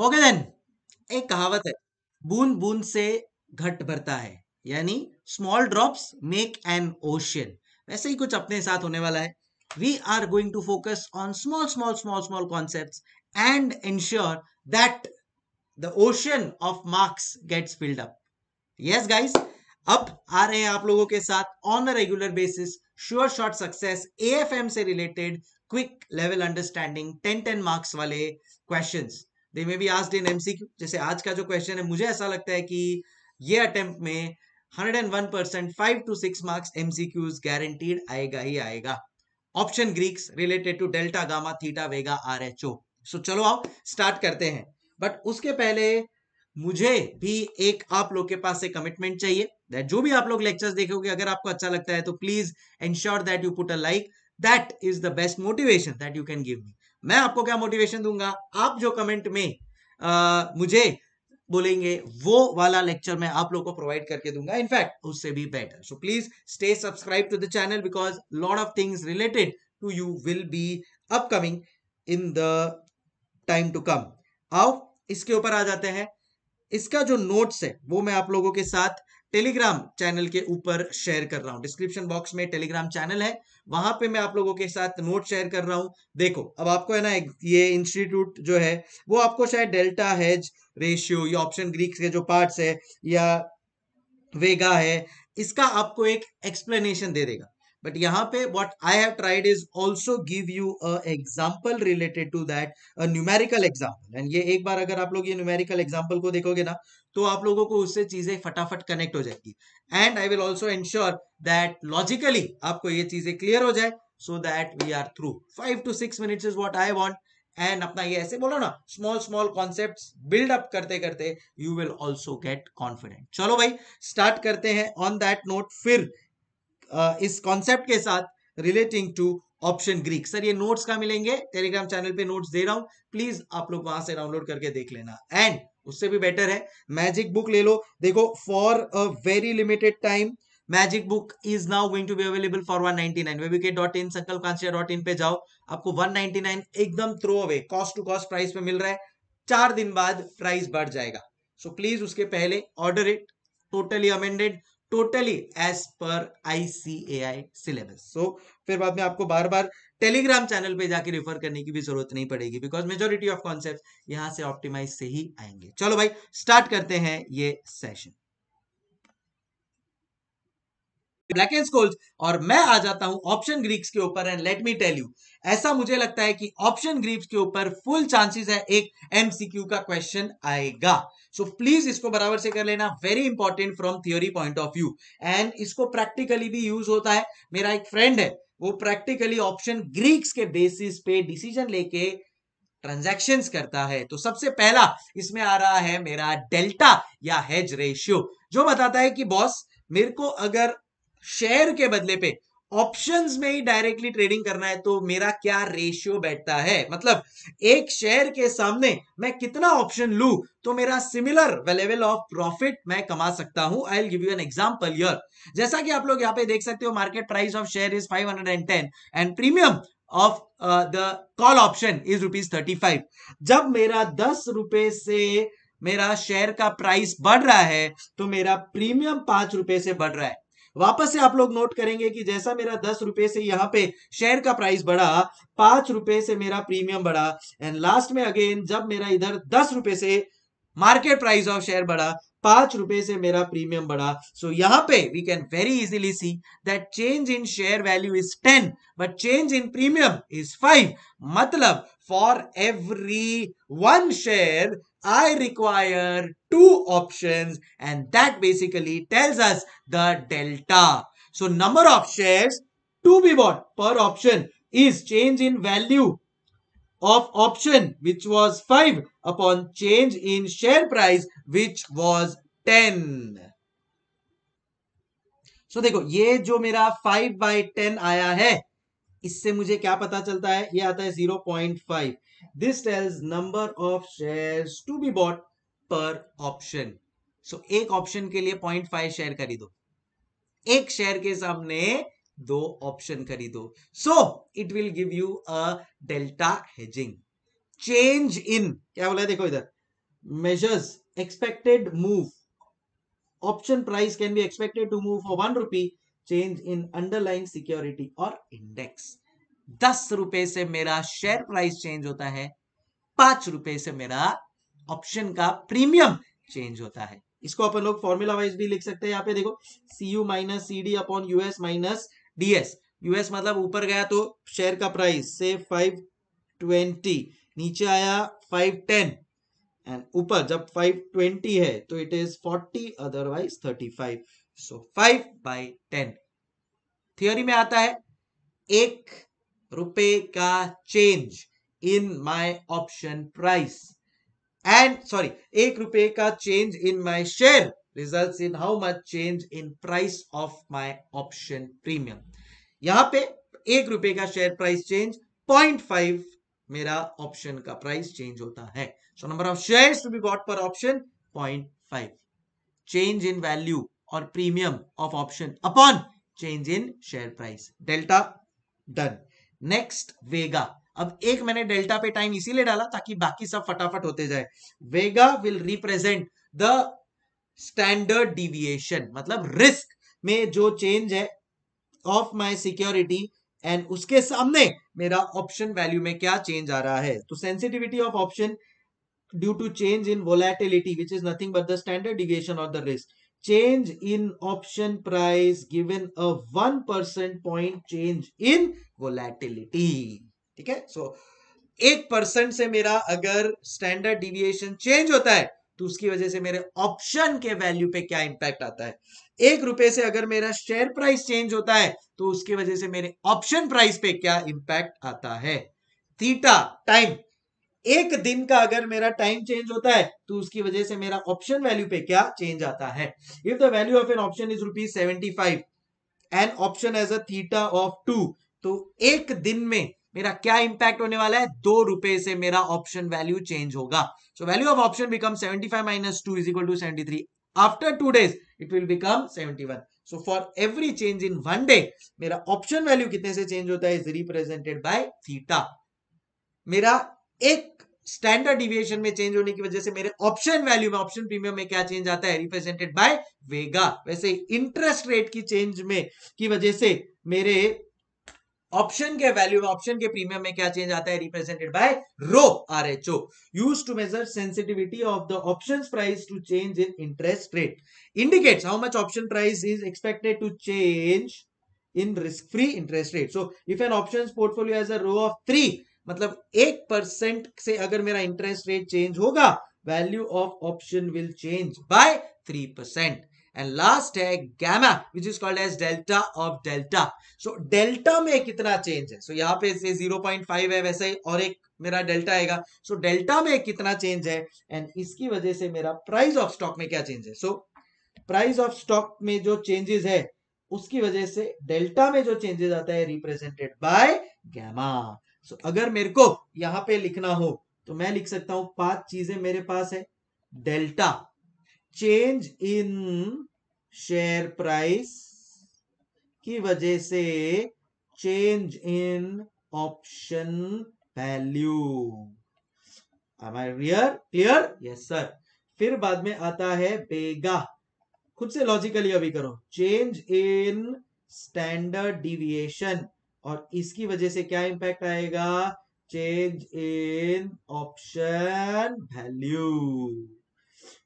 Okay then एक कहावत है बूंद बूंद से घट भरता है यानी small drops make an ocean वैसे ही कुछ अपने साथ होने वाला है we are going to focus on small small, small, small concepts and ensure that the ocean of marks gets filled up. Yes, guys. अब आ रहे हैं आप लोगों के साथ on a regular basis sure short success AFM से related quick level understanding ten ten marks वाले questions they may be asked in MCQ जैसे आज का जो क्वेश्चन है मुझे ऐसा लगता है कि ये अटेम्प्ट में 101 percent five to six marks MCQs guaranteed आएगा ही आएगा option Greeks related to delta gamma theta vega R H O so चलो आओ स्टार्ट करते हैं बट उसके पहले मुझे भी एक आप लोग के पास से कमिटमेंट चाहिए दैट जो भी आप लोग लेक्चर्स देखोगे अगर आपको अच्छा लगता है तो please ensure that you put a like that is the best motivation that you can give me मैं आपको क्या मोटिवेशन दूंगा आप जो कमेंट में आ, मुझे बोलेंगे वो वाला लेक्चर मैं आप लोगों को प्रोवाइड करके दूंगा इनफैक्ट उससे भी better so please stay subscribe to the channel because lot of things related to you will be upcoming in the time to come आओ इसके ऊपर आ जाते हैं इसका जो नोट्स है वो मैं आप लोगों के साथ टेलीग्राम चैनल के ऊपर शेयर कर रहा हूं डिस्क्रिप्शन बॉक्स में टेलीग्राम चैनल है वहां पे मैं आप लोगों के साथ नोट शेयर कर रहा हूं देखो अब आपको है ना ये इंस्टीट्यूट जो है वो आपको शायद डेल्टा हेज रेशियो या ऑप्शन ग्रीक्स के जो पार्ट्स है या वेगा है इसका आपको एक एक्सप्लेनेशन दे देगा बट यहाँ पे what I have tried is also give you a example related to that a numerical example and ये एक बार अगर आप लोग ये न्यूमेरिकल example को देखोगे ना तो आप लोगों को उससे चीजें फटाफट कनेक्ट हो जाएगी and I will also ensure that logically आपको ये चीजें क्लियर हो जाए so that we are through five to six minutes is what I want and अपना ये ऐसे बोलो ना small small concept build up करते करते you will also get confident चलो भाई स्टार्ट करते हैं ऑन दैट नोट फिर इस कॉन्सेप्ट के साथ relating to option Greek sir ये नोट्स का मिलेंगे टेलीग्राम चैनल पे नोट्स दे रहा हूं प्लीज आप लोग वहां से डाउनलोड करके देख लेना एंड उससे भी बेटर है मैजिक बुक ले लो देखो for a very limited time magic book is now going to be available for one ninety nine 199 dot in पे जाओ आपको 199 एकदम throw away cost to cost price पे मिल रहा है चार दिन बाद प्राइस बढ़ जाएगा सो so, प्लीज उसके पहले order it totally amended totally as per ICAI syllabus so फिर बाद में आपको बार बार टेलीग्राम चैनल पे जाके रेफर करने की भी जरूरत नहीं पड़ेगी बिकॉज मेजोरिटी ऑफ कॉन्सेप्ट यहाँ से ऑप्टिमाइज से ही आएंगे चलो भाई स्टार्ट करते हैं ये सेशन ब्लैक एंड स्कोल्स और मैं आ जाता हूं ऑप्शन ग्रीक्स के ऊपर and let me tell you ऐसा मुझे लगता है कि ऑप्शन ग्रीप्स के ऊपर फुल चांसेस है एक एमसीक्यू का क्वेश्चन आएगा सो so, प्लीज इसको बराबर से कर लेना very important from theory point of view and इसको प्रैक्टिकली भी यूज होता है मेरा एक फ्रेंड है वो प्रैक्टिकली ऑप्शन ग्रीक्स के बेसिस पे डिसीजन लेके ट्रांजेक्शन करता है तो सबसे पहला इसमें आ रहा है मेरा डेल्टा या हेज रेशियो जो बताता है कि बॉस मेरे को अगर शेयर के बदले पे ऑप्शंस में ही डायरेक्टली ट्रेडिंग करना है तो मेरा क्या रेशियो बैठता है मतलब एक शेयर के सामने मैं कितना ऑप्शन लू तो मेरा सिमिलर लेवल ऑफ प्रॉफिट मैं कमा सकता हूं I give you an example your जैसा कि आप लोग यहां पे देख सकते हो market price of share is 510 and premium of the call option is rupees thirty जब मेरा दस रुपए से मेरा शेयर का प्राइस बढ़ रहा है तो मेरा प्रीमियम पांच रुपए से बढ़ रहा है वापस से आप लोग नोट करेंगे कि जैसा मेरा दस रुपए से यहाँ पे शेयर का प्राइस बढ़ा पांच रुपए से मेरा प्रीमियम बढ़ा एंड लास्ट में अगेन जब मेरा इधर दस रुपए से मार्केट प्राइस ऑफ शेयर बढ़ा पांच रुपए से मेरा प्रीमियम बढ़ा सो so, यहां पे we can very easily see that change in share value is ten but change in premium is five मतलब for every one share I require two options and that basically tells us the delta. So number of shares to be bought per option is change in value of option which was 5 upon change in share price which was 10 so so, देखो ये जो मेरा 5 by ten आया है इससे मुझे क्या पता चलता है ये आता है 0.5 this tells number of shares to be bought per option so एक ऑप्शन के लिए 0.5 शेयर खरीदो एक शेयर के सामने दो ऑप्शन खरीदो so it will give you a delta hedging change in क्या बोला है देखो इधर measures expected move option price can be expected to move for one rupee change in underline security और इंडेक्स दस रुपए से मेरा शेयर प्राइस चेंज होता है पांच रुपए से मेरा ऑप्शन का प्रीमियम चेंज होता है इसको अपन लोग फॉर्मूला वाइज भी लिख सकते हैं यहाँ पे देखो C U minus C D upon US minus DS US मतलब ऊपर गया तो शेयर का प्राइस से फाइव ट्वेंटी नीचे आया फाइव टेन एंड ऊपर जब फाइव ट्वेंटी है तो it is forty otherwise thirty five so five by ten theory में आता है एक रुपए का change in my option price and sorry एक रुपए का change in my share results in how much change in price of my option premium. यहां पे एक रुपए का शेयर प्राइस चेंज 0.5 मेरा ऑप्शन का प्राइस चेंज होता है so number of shares to be got per option 0.5 change in value or premium of option upon change in share price delta done next vega अब एक मैंने delta पे time इसीलिए डाला ताकि बाकी सब फटाफट होते जाए vega will represent the standard deviation मतलब रिस्क में जो चेंज है ऑफ माई सिक्योरिटी एंड उसके सामने मेरा ऑप्शन वैल्यू में क्या चेंज आ रहा है तो sensitivity of option due to change in volatility which is nothing but the standard deviation of the risk change in option price price a one percent point change in volatility ठीक है सो एक percent से मेरा अगर standard deviation change होता है तो उसकी वजह से मेरे ऑप्शन के वैल्यू पे क्या इंपैक्ट आता है एक रुपए से अगर मेरा शेयर प्राइस चेंज होता है तो उसकी वजह से मेरे ऑप्शन प्राइस पे क्या इंपैक्ट आता है थीटा टाइम एक दिन का अगर मेरा टाइम चेंज होता है तो उसकी वजह से मेरा ऑप्शन वैल्यू पे क्या चेंज आता है if the value of an option is rupees seventy five an option has a theta of two तो एक दिन में मेरा क्या इंपैक्ट होने वाला है दो रुपए से मेरा ऑप्शन वैल्यू चेंज होगा so value of option become seventy five minus two is equal to seventy three after two days it will become seventy one so for every change in one day मेरा option value कितने से change होता है is represented by theta मेरा एक standard deviation में change होने की वजह से मेरे ऑप्शन वैल्यू में ऑप्शन प्रीमियम में क्या चेंज आता है रिप्रेजेंटेड बाय वेगा वैसे इंटरेस्ट रेट की चेंज में की वजह से मेरे ऑप्शन के वैल्यू में ऑप्शन के प्रीमियम में क्या चेंज आता है represented by rho R H O used to measure sensitivity of the option price to change in interest rate indicates how much option price is expected to change in risk free interest rate so if an option portfolio has a rho of three मतलब एक percent से अगर मेरा interest rate change होगा value of option will change by three percent and last है gamma which is called as delta of delta so delta में कितना change है सो so, यहाँ पे से 0.5 है वैसे ही और एक मेरा डेल्टा आएगा सो so, डेल्टा में कितना चेंज है एंड इसकी वजह से मेरा प्राइस ऑफ स्टॉक में क्या चेंज है सो प्राइस ऑफ स्टॉक में जो चेंजेस है उसकी वजह से डेल्टा में जो चेंजेस आता है रिप्रेजेंटेड बाय गैमा सो अगर मेरे को यहां पे लिखना हो तो मैं लिख सकता हूं पांच चीजें मेरे पास है delta change in share price की वजह से change in option value am i clear clear yes फिर बाद में आता है बेगा खुद से लॉजिकली अभी करो चेंज इन स्टैंडर्ड डिविएशन और इसकी वजह से क्या इंपैक्ट आएगा चेंज इन ऑप्शन वैल्यू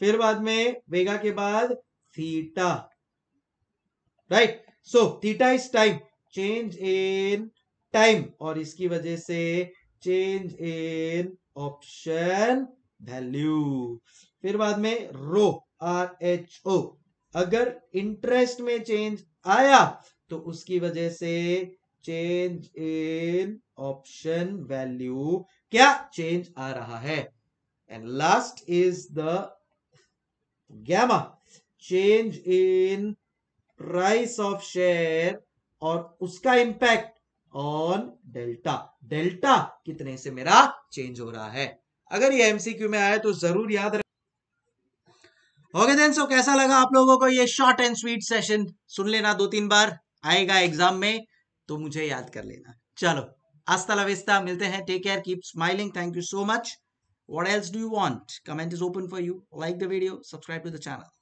फिर बाद में बेगा के बाद theta. Right? So theta is time. Change in time और इसकी वजह से चेंज इन ऑप्शन वैल्यू फिर बाद में रो आर एच ओ अगर इंटरेस्ट में चेंज आया तो उसकी वजह से चेंज इन ऑप्शन वैल्यू क्या चेंज आ रहा है and last is the gamma change in price of share और उसका इंपैक्ट ऑन डेल्टा डेल्टा कितने से मेरा चेंज हो रहा है अगर ये एमसीक्यू में आए तो जरूर याद रख ओके देन सो कैसा लगा आप लोगों को ये शॉर्ट एंड स्वीट सेशन सुन लेना दो तीन बार आएगा एग्जाम में तो मुझे याद कर लेना चलो आस्ता लविस्ता मिलते हैं take care keep smiling thank you so much what else do you want comment is open for you like the video subscribe to the channel